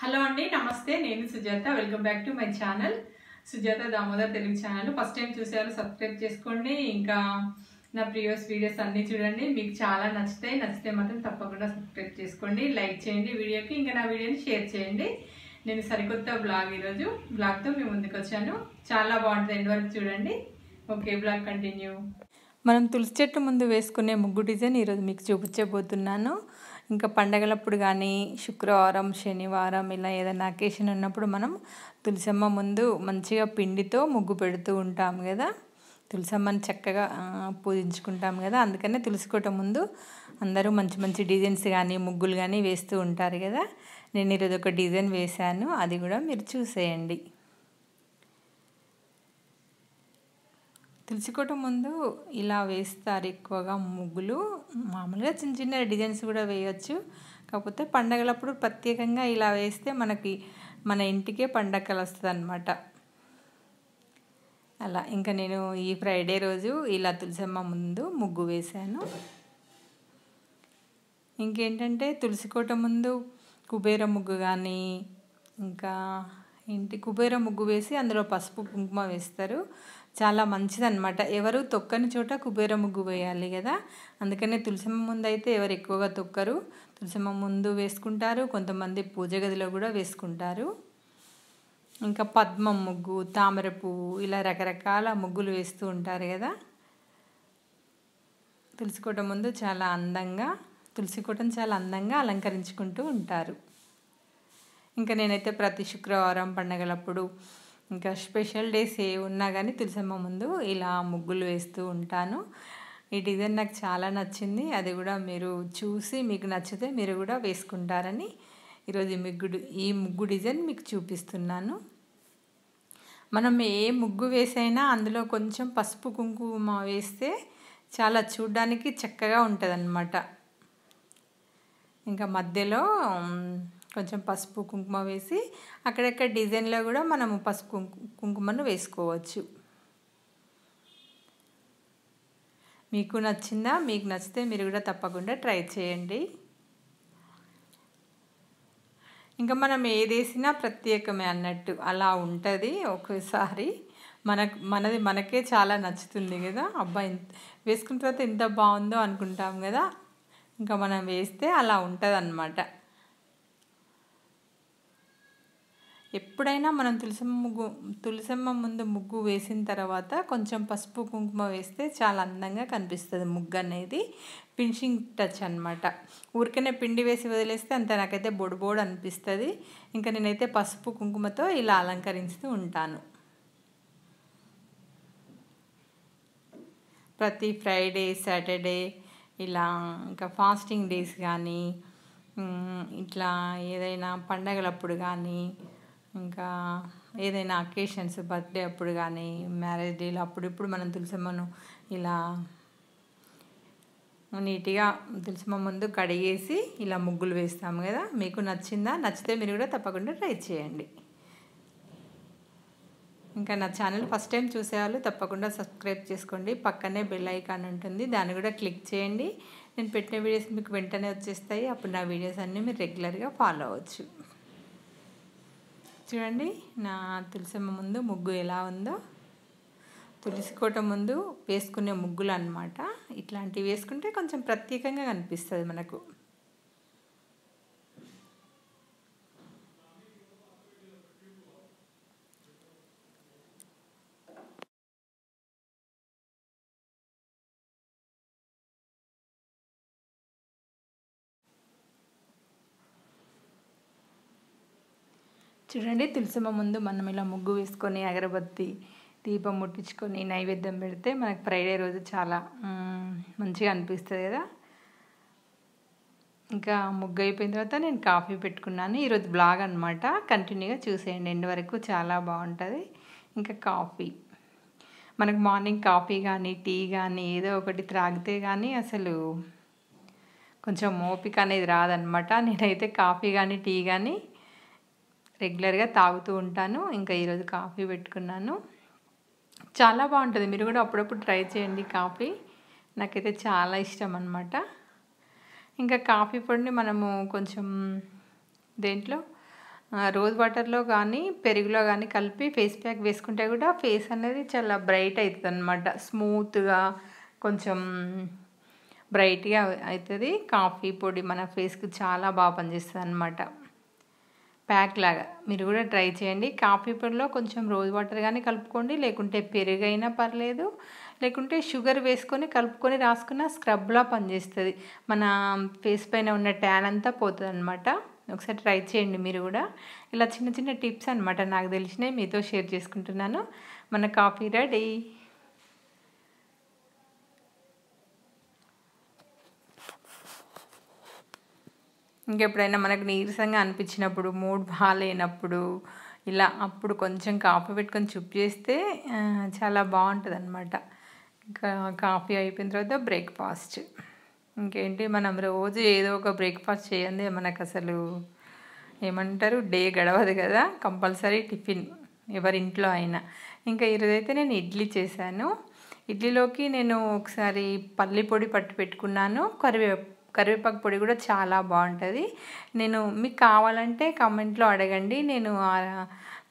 hello అండి నమస్తే నేను Sujatha welcome back to my channel Sujatha Damodar Telugu channel first time చూసారు సబ్స్క్రైబ్ చేసుకోండి ఇంకా నా ప్రీవియస్ వీడియోస్ అన్నీ చూడండి మీకు చాలా నచ్చుతాయి నచ్చితే మాత్రం తప్పకుండా సబ్స్క్రైబ్ చేసుకోండి లైక్ చేయండి వీడియోకి ఇంకా నా వీడియోని షేర్ చేయండి నేను సరికొత్త బ్లాగ్ ఈరోజు బ్లాగ్తో మేము ముందుకు వచ్చాను చాలా బాగుంటుంది ఎండ్ వరకు చూడండి ఓకే బ్లాగ్ కంటిన్యూ మనం తులసి చెట్టు ముందు వేసుకునే ముగ్గు డిజైన్ ఈరోజు మీకు చూపించబోతున్నాను ఇంకా పండగలప్పుడు కానీ శుక్రవారం శనివారం ఇలా ఏదైనా అకేషన్ ఉన్నప్పుడు మనం తులసమ్మ ముందు మంచిగా పిండితో ముగ్గు పెడుతూ ఉంటాం కదా తులసమ్మని చక్కగా పూజించుకుంటాం కదా అందుకనే తులసికోట ముందు అందరూ మంచి మంచి డిజైన్స్ కానీ ముగ్గులు కానీ వేస్తూ ఉంటారు కదా నేను ఈరోజు ఒక డిజైన్ వేశాను అది కూడా మీరు చూసేయండి తులసికోట ముందు ఇలా వేస్తారు ఎక్కువగా ముగ్గులు మామూలుగా చిన్న చిన్న డిజైన్స్ కూడా వేయచ్చు కాకపోతే పండగలప్పుడు ప్రత్యేకంగా ఇలా వేస్తే మనకి మన ఇంటికే పండగ కలుస్తుంది అనమాట అలా ఇంకా నేను ఈ ఫ్రైడే రోజు ఇలా తులసమ్మ ముందు ముగ్గు వేశాను ఇంకేంటంటే తులసికోట ముందు కుబేర ముగ్గు కానీ ఇంకా ఇంటి కుబేర ముగ్గు వేసి అందులో పసుపు కుంకుమ వేస్తారు చాలా మంచిదన్నమాట ఎవరు తొక్కని చోట కుబేర ముగ్గు వేయాలి కదా అందుకనే తులసమ్మ ముందు అయితే ఎవరు ఎక్కువగా తొక్కరు తులసమ్మ ముందు వేసుకుంటారు కొంతమంది పూజ గదిలో కూడా వేసుకుంటారు ఇంకా పద్మం ముగ్గు తామర పువ్వు ఇలా రకరకాల ముగ్గులు వేస్తూ ఉంటారు కదా తులసి కోట ముందు చాలా అందంగా తులసి కోటను చాలా అందంగా అలంకరించుకుంటూ ఉంటారు ఇంకా నేనైతే ప్రతి శుక్రవారం పండగలప్పుడు ఇంకా స్పెషల్ డేస్ ఏ ఉన్నా కానీ తులసమ్మ ముందు ఇలా ముగ్గులు వేస్తూ ఉంటాను ఈ డిజైన్ నాకు చాలా నచ్చింది అది కూడా మీరు చూసి మీకు నచ్చితే మీరు కూడా వేసుకుంటారని ఈరోజు ముగ్గు ఈ ముగ్గు డిజైన్ మీకు చూపిస్తున్నాను మనం ఏ ముగ్గు వేసైనా అందులో కొంచెం పసుపు కుంకుమ వేస్తే చాలా చూడ్డానికి చక్కగా ఉంటుంది ఇంకా మధ్యలో కొంచెం పసుపు కుంకుమ వేసి అక్కడక్కడ డిజైన్లో కూడా మనము పసుపు కుంకుమను వేసుకోవచ్చు మీకు నచ్చిందా మీకు నచ్చితే మీరు కూడా తప్పకుండా ట్రై చేయండి ఇంకా మనం ఏదేసినా ప్రత్యేకమే అన్నట్టు అలా ఉంటుంది ఒక్కోసారి మన మనది మనకే చాలా నచ్చుతుంది కదా అబ్బాయి వేసుకున్న తర్వాత ఎంత బాగుందో అనుకుంటాం కదా ఇంకా మనం వేస్తే అలా ఉంటుంది అన్నమాట ఎప్పుడైనా మనం తులసమ్మ ముగ్గు తులసమ్మ ముందు ముగ్గు వేసిన తర్వాత కొంచెం పసుపు కుంకుమ వేస్తే చాలా అందంగా కనిపిస్తుంది ముగ్గు అనేది ఫినిషింగ్ టచ్ అనమాట ఊరికనే పిండి వేసి వదిలేస్తే అంత నాకైతే బొడబోడు అనిపిస్తుంది ఇంకా నేనైతే పసుపు కుంకుమతో ఇలా అలంకరిస్తూ ఉంటాను ప్రతి ఫ్రైడే సాటర్డే ఇలా ఇంకా ఫాస్టింగ్ డేస్ కానీ ఇట్లా ఏదైనా పండగలప్పుడు కానీ ఇంకా ఏదైనా అకేషన్స్ బర్త్డే అప్పుడు కానీ మ్యారేజ్ డేలో అప్పుడిప్పుడు మనం తులసమ్మను ఇలా నీట్గా తులసమ్మ ముందు కడిగేసి ఇలా ముగ్గులు వేస్తాము కదా మీకు నచ్చిందా నచ్చితే మీరు కూడా తప్పకుండా ట్రై చేయండి ఇంకా నా ఛానల్ ఫస్ట్ టైం చూసేవాళ్ళు తప్పకుండా సబ్స్క్రైబ్ చేసుకోండి పక్కనే బెల్ ఐకాన్ ఉంటుంది దాన్ని కూడా క్లిక్ చేయండి నేను పెట్టిన వీడియోస్ మీకు వెంటనే వచ్చేస్తాయి అప్పుడు నా వీడియోస్ అన్నీ మీరు రెగ్యులర్గా ఫాలో అవ్వచ్చు చూడండి నా తులసమ్మ ముందు ముగ్గు ఎలా ఉందో తులసి కోట ముందు వేసుకునే ముగ్గులు అనమాట ఇట్లాంటివి వేసుకుంటే కొంచెం ప్రత్యేకంగా కనిపిస్తుంది మనకు చూడండి తులసమ్మ ముందు మనం ఇలా ముగ్గు వేసుకొని అగరబత్తి దీపం ముట్టించుకొని నైవేద్యం పెడితే మనకు ఫ్రైడే రోజు చాలా మంచిగా అనిపిస్తుంది కదా ఇంకా ముగ్గు అయిపోయిన తర్వాత నేను కాఫీ పెట్టుకున్నాను ఈరోజు బ్లాగ్ అనమాట కంటిన్యూగా చూసేయండి ఎండ్ వరకు చాలా బాగుంటుంది ఇంకా కాఫీ మనకు మార్నింగ్ కాఫీ కానీ టీ కానీ ఏదో ఒకటి త్రాగితే కానీ అసలు కొంచెం ఓపిక అనేది రాదనమాట నేనైతే కాఫీ కానీ టీ కానీ రెగ్యులర్గా తాగుతూ ఉంటాను ఇంకా ఈరోజు కాఫీ పెట్టుకున్నాను చాలా బాగుంటుంది మీరు కూడా అప్పుడప్పుడు ట్రై చేయండి కాఫీ నాకైతే చాలా ఇష్టం అనమాట ఇంకా కాఫీ పొడిని మనము కొంచెం దేంట్లో రోజ్ వాటర్లో కానీ పెరుగులో కానీ కలిపి ఫేస్ ప్యాక్ వేసుకుంటే కూడా ఫేస్ అనేది చాలా బ్రైట్ అవుతుంది అనమాట స్మూత్గా కొంచెం బ్రైట్గా అవుతుంది కాఫీ పొడి మన ఫేస్కి చాలా బాగా పనిచేస్తుంది అనమాట ప్యాక్ లాగా మీరు కూడా ట్రై చేయండి కాఫీ పొడిలో కొంచెం రోజ్ వాటర్ కానీ కలుపుకోండి లేకుంటే పెరుగైనా పర్లేదు లేకుంటే షుగర్ వేసుకొని కలుపుకొని రాసుకున్న స్క్రబ్లా పనిచేస్తుంది మన ఫేస్ పైన ఉన్న ట్యాన్ అంతా పోతుంది అనమాట ఒకసారి ట్రై చేయండి మీరు కూడా ఇలా చిన్న చిన్న టిప్స్ అనమాట నాకు తెలిసినవి మీతో షేర్ చేసుకుంటున్నాను మన కాఫీ రెడీ ఇంకెప్పుడైనా మనకు నీరసంగా అనిపించినప్పుడు మూడ్ బాగాలేనప్పుడు ఇలా అప్పుడు కొంచెం కాఫీ పెట్టుకొని చుప్ చేస్తే చాలా బాగుంటుంది అనమాట ఇంకా కాఫీ అయిపోయిన తర్వాత బ్రేక్ఫాస్ట్ ఇంకేంటి మనం రోజు ఏదో ఒక బ్రేక్ఫాస్ట్ చేయండి మనకు అసలు ఏమంటారు డే గడవదు కదా కంపల్సరీ టిఫిన్ ఎవరింట్లో అయినా ఇంకా ఈరోజైతే నేను ఇడ్లీ చేశాను ఇడ్లీలోకి నేను ఒకసారి పల్లి పొడి పట్టు పెట్టుకున్నాను కరివేపాకు కరివేపాకు పొడి కూడా చాలా బాగుంటుంది నేను మీకు కావాలంటే కామెంట్లో అడగండి నేను ఆ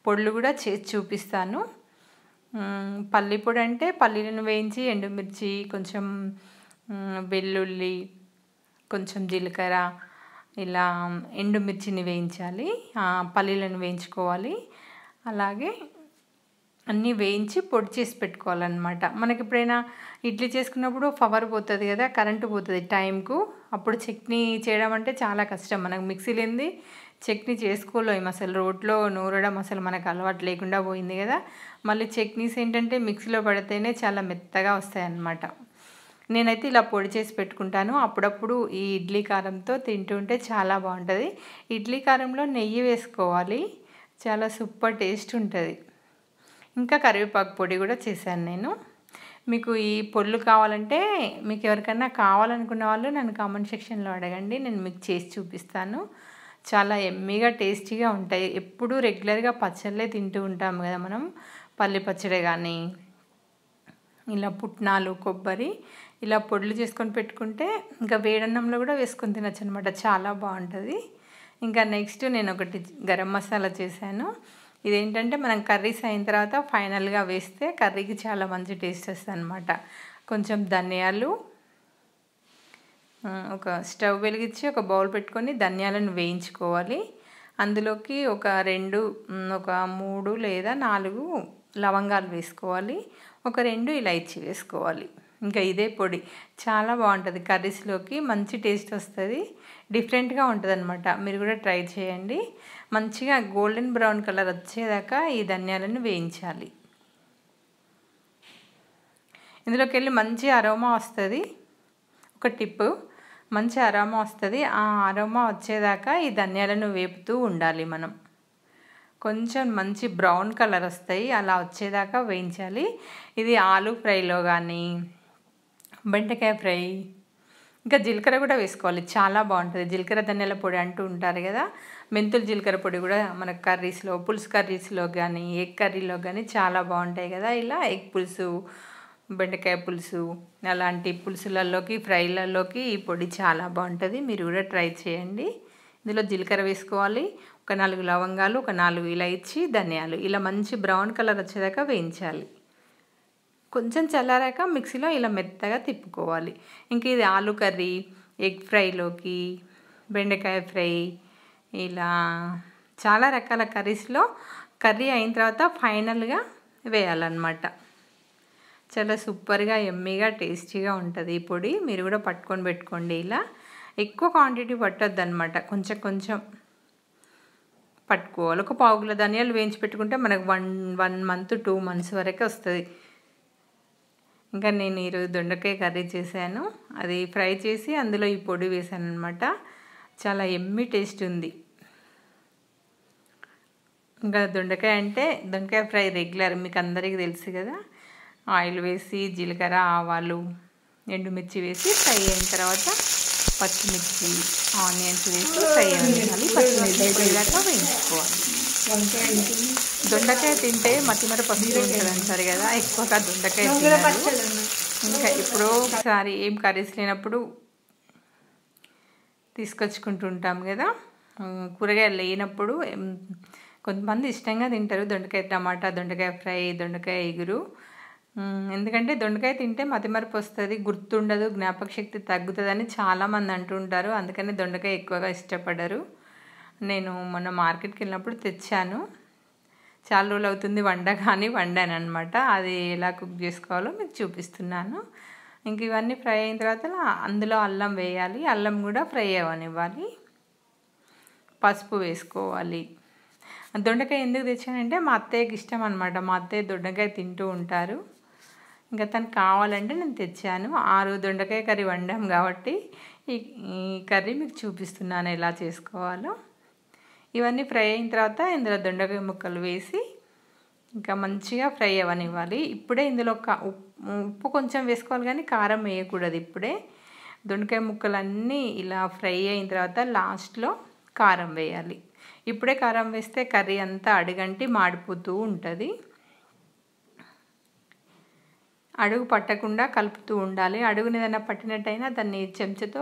పొడులు కూడా చేసి చూపిస్తాను పల్లి పొడి అంటే పల్లీలను వేయించి ఎండుమిర్చి కొంచెం వెల్లుల్లి కొంచెం జీలకర్ర ఇలా ఎండుమిర్చిని వేయించాలి పల్లీలను వేయించుకోవాలి అలాగే అన్నీ వేయించి పొడి చేసి పెట్టుకోవాలన్నమాట మనకి ఎప్పుడైనా ఇడ్లీ చేసుకున్నప్పుడు పవర్ పోతుంది కదా కరెంటు పోతుంది టైంకు అప్పుడు చట్నీ చేయడం అంటే చాలా కష్టం మనకు మిక్సీ లేనిది చట్నీ చేసుకోలేము అసలు రోట్లో నూరడం అసలు మనకు అలవాటు లేకుండా పోయింది కదా మళ్ళీ చట్నీస్ ఏంటంటే మిక్సీలో పడితేనే చాలా మెత్తగా వస్తాయన్నమాట నేనైతే ఇలా పొడి చేసి పెట్టుకుంటాను అప్పుడప్పుడు ఈ ఇడ్లీ కారంతో తింటుంటే చాలా బాగుంటుంది ఇడ్లీ కారంలో నెయ్యి వేసుకోవాలి చాలా సూపర్ టేస్ట్ ఉంటుంది ఇంకా కరివేపాకు పొడి కూడా చేశాను నేను మీకు ఈ పొళ్ళు కావాలంటే మీకు ఎవరికైనా కావాలనుకున్న వాళ్ళు నన్ను కామెంట్ సెక్షన్లో అడగండి నేను మీకు చేసి చూపిస్తాను చాలా ఎమ్మీగా టేస్టీగా ఉంటాయి ఎప్పుడూ రెగ్యులర్గా పచ్చళ్ళే తింటూ ఉంటాము కదా మనం పల్లి పచ్చడి కానీ ఇలా పుట్నాలు కొబ్బరి ఇలా పొడులు చేసుకొని పెట్టుకుంటే ఇంకా వేడన్నంలో కూడా వేసుకొని తినచ్చు అనమాట చాలా బాగుంటుంది ఇంకా నెక్స్ట్ నేను ఒకటి గరం మసాలా చేశాను ఇదేంటంటే మనం కర్రీస్ అయిన తర్వాత ఫైనల్గా వేస్తే కర్రీకి చాలా మంచి టేస్ట్ వస్తుంది అనమాట కొంచెం ధనియాలు ఒక స్టవ్ వెలిగించి ఒక బౌల్ పెట్టుకొని ధనియాలను వేయించుకోవాలి అందులోకి ఒక రెండు ఒక మూడు లేదా నాలుగు లవంగాలు వేసుకోవాలి ఒక రెండు ఇలాచి వేసుకోవాలి ఇంకా ఇదే పొడి చాలా బాగుంటుంది కర్రీస్లోకి మంచి టేస్ట్ వస్తుంది డిఫరెంట్గా ఉంటుంది అనమాట మీరు కూడా ట్రై చేయండి మంచిగా గోల్డెన్ బ్రౌన్ కలర్ వచ్చేదాకా ఈ ధనియాలను వేయించాలి ఇందులోకి వెళ్ళి మంచి అరోమా వస్తుంది ఒక టిప్పు మంచి అరోమా వస్తుంది ఆ అరోమా వచ్చేదాకా ఈ ధనియాలను వేపుతూ ఉండాలి మనం కొంచెం మంచి బ్రౌన్ కలర్ వస్తాయి అలా వచ్చేదాకా వేయించాలి ఇది ఆలు ఫ్రైలో కానీ బెండకాయ ఫ్రై ఇంకా జీలకర్ర కూడా వేసుకోవాలి చాలా బాగుంటుంది జీలకర్ర ధనియాల పొడి అంటూ ఉంటారు కదా మెంతులు జీలకర్ర పొడి కూడా మన కర్రీస్లో పులుసు కర్రీస్లో కానీ ఎగ్ కర్రీలో కానీ చాలా బాగుంటాయి కదా ఇలా ఎగ్ పులుసు బెండకాయ పులుసు అలాంటి పులుసులలోకి ఫ్రైలలోకి ఈ పొడి చాలా బాగుంటుంది మీరు కూడా ట్రై చేయండి ఇందులో జీలకర్ర వేసుకోవాలి ఒక నాలుగు లవంగాలు ఒక నాలుగు ఇలా ఇచ్చి ధనియాలు ఇలా మంచి బ్రౌన్ కలర్ వచ్చేదాకా వేయించాలి కొంచెం చల్లారాక మిక్సీలో ఇలా మెత్తగా తిప్పుకోవాలి ఇంకా ఇది ఆలు కర్రీ ఎగ్ ఫ్రైలోకి బెండకాయ ఫ్రై ఇలా చాలా రకాల కర్రీస్లో కర్రీ అయిన తర్వాత ఫైనల్గా వేయాలన్నమాట చాలా సూపర్గా ఎమ్మీగా టేస్టీగా ఉంటుంది ఈ పొడి మీరు కూడా పట్టుకొని పెట్టుకోండి ఇలా ఎక్కువ క్వాంటిటీ పట్టద్దు అనమాట కొంచెం కొంచెం పట్టుకోవాలి ఒక పావుగుల ధనియాలు వేయించి పెట్టుకుంటే మనకు one one month two months వరకే వస్తుంది ఇంకా నేను ఈరోజు దొండకాయ కర్రీ చేశాను అది ఫ్రై చేసి అందులో ఈ పొడి వేసాను అనమాట చాలా ఎమ్మి టేస్ట్ ఉంది ఇంకా దొండకాయ అంటే దొండకాయ ఫ్రై రెగ్యులర్ మీకు అందరికీ తెలుసు కదా ఆయిల్ వేసి జీలకర్ర ఆవాలు ఎండుమిర్చి వేసి ఫ్రై అయిన తర్వాత పచ్చిమిర్చి ఆనియన్స్ వేసి ఫ్రై అయిన పచ్చిమిర్చి పోయేదాకా వేయించుకోవాలి దొండకాయ తింటే మట్టి మట పసుపు ఉంటుంది అంటారు కదా ఎక్కువగా దొండకాయ ఇంకా ఇప్పుడు ఒకసారి ఏం కర్రీస్ లేనప్పుడు తీసుకొచ్చుకుంటుంటాం కదా కూరగాయలు లేనప్పుడు కొంతమంది ఇష్టంగా తింటారు దొండకాయ టమాటా దొండకాయ ఫ్రై దొండకాయ ఎగురు ఎందుకంటే దొండకాయ తింటే మతిమరపు వస్తుంది గుర్తుండదు జ్ఞాపక శక్తి తగ్గుతుందని చాలామంది అంటుంటారు అందుకని దొండకాయ ఎక్కువగా ఇష్టపడరు నేను మొన్న మార్కెట్కి వెళ్ళినప్పుడు తెచ్చాను చాలా రోజులు అవుతుంది వండ కానీ వండాను అనమాట అది ఎలా కుక్ చేసుకోవాలో మీకు చూపిస్తున్నాను ఇంక ఇవన్నీ ఫ్రై అయిన తర్వాత అందులో అల్లం వేయాలి అల్లం కూడా ఫ్రై అవ్వనివ్వాలి పసుపు వేసుకోవాలి దొండకాయ ఎందుకు తెచ్చానంటే మా అత్తయ్యకి ఇష్టం అనమాట మా అత్తయ్య దొండకాయ తింటూ ఉంటారు ఇంకా తను కావాలంటే నేను తెచ్చాను ఆరు దొండకాయ కర్రీ వండాం కాబట్టి ఈ కర్రీ మీకు చూపిస్తున్నాను ఎలా చేసుకోవాలో ఇవన్నీ ఫ్రై అయిన తర్వాత ఇందులో దొండకాయ ముక్కలు వేసి ఇంకా మంచిగా ఫ్రై అవ్వనివ్వాలి ఇప్పుడే ఇందులో ఉప్పు కొంచెం వేసుకోవాలి కానీ కారం వేయకూడదు ఇప్పుడే దొండకాయ ముక్కలన్నీ ఇలా ఫ్రై అయిన తర్వాత లాస్ట్లో కారం వేయాలి ఇప్పుడే కారం వేస్తే కర్రీ అంతా అడుగంటి మాడిపోతూ ఉంటుంది అడుగు పట్టకుండా కలుపుతూ ఉండాలి అడుగుని ఏదైనా పట్టినట్టయినా దాన్ని చెంచతో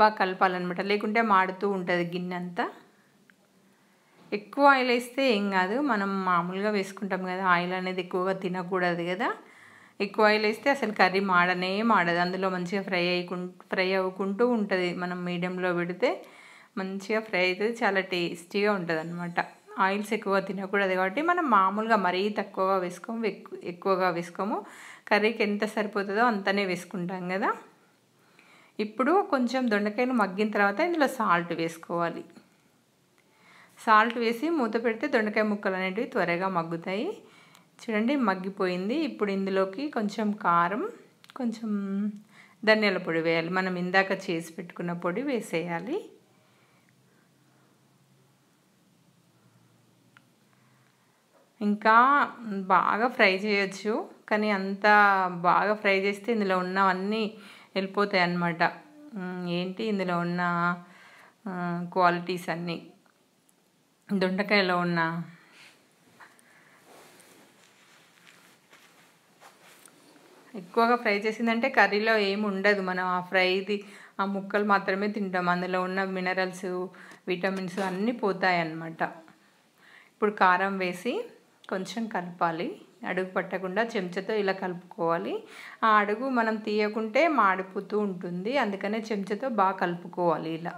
బాగా కలపాలన్నమాట లేకుంటే మాడుతూ ఉంటుంది గిన్నె అంతా ఎక్కువ ఆయిల్ వేస్తే ఏం కాదు మనం మామూలుగా వేసుకుంటాం కదా ఆయిల్ అనేది ఎక్కువగా తినకూడదు కదా ఎక్కువ ఆయిల్ వేస్తే అసలు కర్రీ మాడనే మాడదు అందులో మంచిగా ఫ్రై అయ్యకు ఫ్రై అవ్వకుంటూ ఉంటుంది మనం మీడియంలో పెడితే మంచిగా ఫ్రై అవుతుంది చాలా టేస్టీగా ఉంటుంది అనమాట ఆయిల్స్ ఎక్కువ తినకూడదు కాబట్టి మనం మామూలుగా మరీ తక్కువగా వేసుకోము ఎక్కువగా వేసుకోము కర్రీకి ఎంత సరిపోతుందో అంతనే వేసుకుంటాం కదా ఇప్పుడు కొంచెం దొండకాయలు మగ్గిన తర్వాత ఇందులో సాల్ట్ వేసుకోవాలి సాల్ట్ వేసి మూత పెడితే దొండకాయ ముక్కలు అనేటివి త్వరగా మగ్గుతాయి చూడండి మగ్గిపోయింది ఇప్పుడు ఇందులోకి కొంచెం కారం కొంచెం ధనియాల పొడి వేయాలి మనం ఇందాక చేసి పెట్టుకున్న పొడి వేసేయాలి ఇంకా బాగా ఫ్రై చేయొచ్చు కానీ అంత బాగా ఫ్రై చేస్తే ఇందులో ఉన్నవన్నీ వెళ్ళిపోతాయి అన్నమాట ఏంటి ఇందులో ఉన్న క్వాలిటీస్ అన్నీ దొండకాయలో ఉన్న ఎక్కువగా ఫ్రై చేసిందంటే కర్రీలో ఏమి ఉండదు మనం ఆ ఫ్రైది ఆ ముక్కలు మాత్రమే తింటాం అందులో ఉన్న మినరల్స్ విటమిన్స్ అన్నీ పోతాయి అన్నమాట ఇప్పుడు కారం వేసి కొంచెం కలపాలి అడుగు పట్టకుండా చెంచాతో ఇలా కలుపుకోవాలి ఆ అడుగు మనం తీయకుంటే మాడిపోతూ ఉంటుంది అందుకనే చెంచాతో బాగా కలుపుకోవాలి ఇలా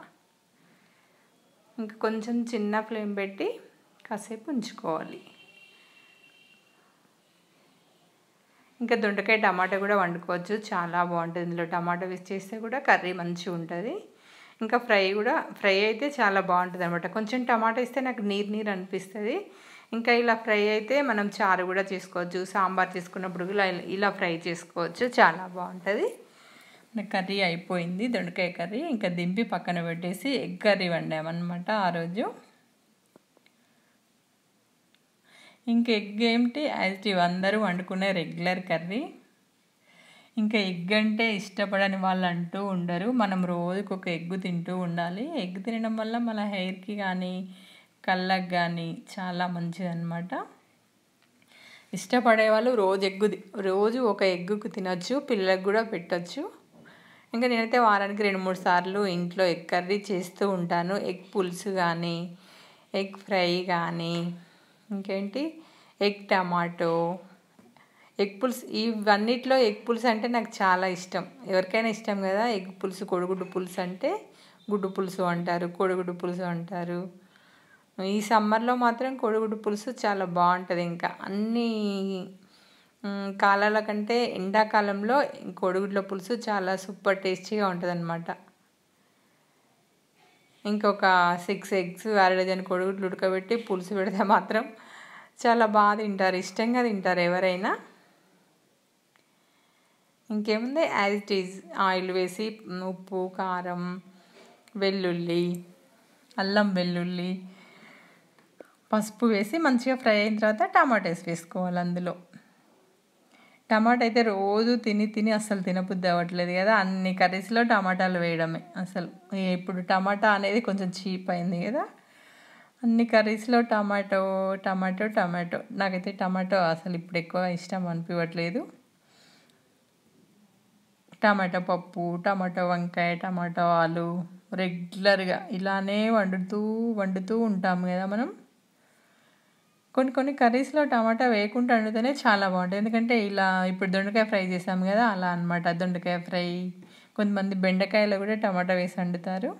ఇంకా కొంచెం చిన్న ఫ్లేమ్ పెట్టి కాసేపు ఉంచుకోవాలి ఇంకా దొండకాయ టమాటా కూడా వండుకోవచ్చు చాలా బాగుంటుంది ఇందులో టమాటా వేసి చేస్తే కూడా కర్రీ మంచిగా ఉంటుంది ఇంకా ఫ్రై కూడా ఫ్రై అయితే చాలా బాగుంటుంది అనమాట కొంచెం టమాటా ఇస్తే నాకు నీరు నీరు అనిపిస్తుంది ఇంకా ఇలా ఫ్రై అయితే మనం చారు కూడా చేసుకోవచ్చు సాంబార్ చేసుకున్నప్పుడు ఇలా ఇలా ఫ్రై చేసుకోవచ్చు చాలా బాగుంటుంది కర్రీ అయిపోయింది దొండకాయ కర్రీ ఇంకా దింపి పక్కన పెట్టేసి ఎగ్ కర్రీ వండామన్నమాట ఆ రోజు ఇంకా ఎగ్ ఏమిటి యాజ్ అందరూ వండుకునే రెగ్యులర్ కర్రీ ఇంకా ఎగ్ అంటే ఇష్టపడని వాళ్ళు అంటూ ఉండరు మనం రోజుకు ఒక ఎగ్ తింటూ ఉండాలి ఎగ్ తినడం వల్ల మన హెయిర్కి కానీ కళ్ళకి కానీ చాలా మంచిది అనమాట వాళ్ళు రోజు ఎగ్గు రోజు ఒక ఎగ్గుకు తినచ్చు పిల్లలకు కూడా పెట్టచ్చు ఇంకా నేనైతే వారానికి రెండు మూడు సార్లు ఇంట్లో ఎగ్ కర్రీ చేస్తూ ఉంటాను ఎగ్ పులుసు కానీ ఎగ్ ఫ్రై కానీ ఇంకేంటి ఎగ్ టమాటో ఎగ్ పులుసు ఇవన్నిట్లో ఎగ్ పులుసు అంటే నాకు చాలా ఇష్టం ఎవరికైనా ఇష్టం కదా ఎగ్ పులుసు కొడుగుడ్డు పులుసు అంటే గుడ్డు పులుసు అంటారు కొడుగుడ్డు పులుసు అంటారు ఈ సమ్మర్లో మాత్రం కొడుగుడ్డు పులుసు చాలా బాగుంటుంది ఇంకా అన్నీ కాలాల కంటే ఎండాకాలంలో కోడిగుడ్ల పులుసు చాలా సూపర్ టేస్టీగా అనమాట ఇంకొక సిక్స్ ఎగ్స్ అర కోడిగుడ్లు ఉడకబెట్టి పులుసు పెడితే మాత్రం చాలా బాగా తింటారు ఇష్టంగా తింటారు ఎవరైనా ఇంకేముంది యాజ్ ఇట్ ఈజ్ ఆయిల్ వేసి ఉప్పు కారం వెల్లుల్లి అల్లం వెల్లుల్లి పసుపు వేసి మంచిగా ఫ్రై అయిన తర్వాత టమాటోస్ వేసుకోవాలి అందులో టమాటా అయితే రోజు తిని తిని అసలు తినబుద్ధి అవ్వట్లేదు కదా అన్ని కర్రీస్లో టమాటాలు వేయడమే అసలు ఇప్పుడు టమాటా అనేది కొంచెం చీప్ అయింది కదా అన్ని కర్రీస్లో టమాటో టమాటో టమాటో నాకైతే టమాటో అసలు ఇప్పుడు ఎక్కువ ఇష్టం అనిపించట్లేదు టమాటా పప్పు టమాటా వంకాయ టమాటా ఆలు రెగ్యులర్గా ఇలానే వండుతూ వండుతూ ఉంటాం కదా మనం కొన్ని కొన్ని కర్రీస్లో టమాటా వేయకుండా వండితేనే చాలా బాగుంటుంది ఎందుకంటే ఇలా ఇప్పుడు దొండకాయ ఫ్రై చేసాము కదా అలా అనమాట దొండకాయ ఫ్రై కొంతమంది బెండకాయలో కూడా టమాటా వేసి వండుతారు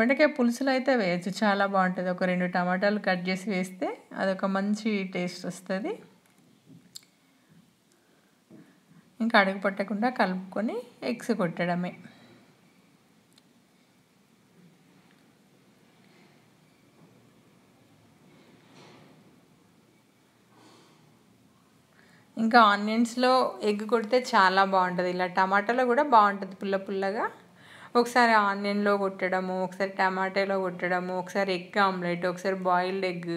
బెండకాయ పులుసులు అయితే వేయచ్చు చాలా బాగుంటుంది ఒక రెండు టమాటాలు కట్ చేసి వేస్తే అదొక మంచి టేస్ట్ వస్తుంది ఇంకా అడుగు పట్టకుండా కలుపుకొని ఎగ్స్ కొట్టడమే ఇంకా ఆనియన్స్లో ఎగ్ కొడితే చాలా బాగుంటుంది ఇలా టమాటాలో కూడా బాగుంటుంది పుల్ల పుల్లగా ఒకసారి ఆనియన్లో కొట్టడము ఒకసారి టమాటాలో కొట్టడము ఒకసారి ఎగ్ ఆమ్లెట్ ఒకసారి బాయిల్డ్ ఎగ్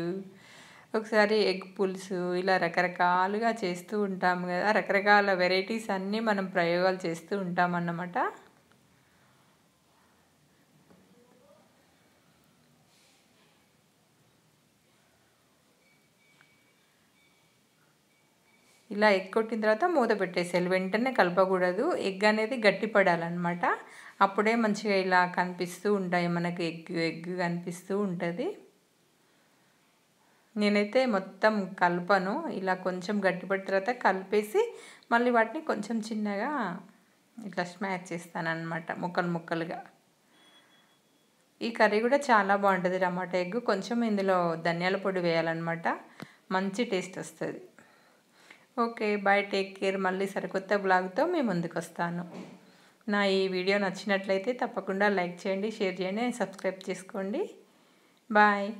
ఒకసారి ఎగ్ పులుసు ఇలా రకరకాలుగా చేస్తూ ఉంటాము కదా రకరకాల వెరైటీస్ అన్నీ మనం ప్రయోగాలు చేస్తూ ఉంటామన్నమాట ఇలా ఎగ్ కొట్టిన తర్వాత మూత పెట్టేసేయాలి వెంటనే కలపకూడదు ఎగ్ అనేది గట్టిపడాలన్నమాట అప్పుడే మంచిగా ఇలా కనిపిస్తూ ఉంటాయి మనకు ఎగ్ ఎగ్ కనిపిస్తూ ఉంటుంది నేనైతే మొత్తం కలపను ఇలా కొంచెం గట్టిపడిన తర్వాత కలిపేసి మళ్ళీ వాటిని కొంచెం చిన్నగా ఇట్లా చేస్తాను చేస్తానన్నమాట ముక్కలు ముక్కలుగా ఈ కర్రీ కూడా చాలా బాగుంటుంది టమాటా ఎగ్ కొంచెం ఇందులో ధనియాల పొడి వేయాలన్నమాట మంచి టేస్ట్ వస్తుంది ఓకే బాయ్ టేక్ కేర్ మళ్ళీ సరికొత్త బ్లాగ్తో మీ ముందుకు వస్తాను నా ఈ వీడియో నచ్చినట్లయితే తప్పకుండా లైక్ చేయండి షేర్ చేయండి సబ్స్క్రైబ్ చేసుకోండి బాయ్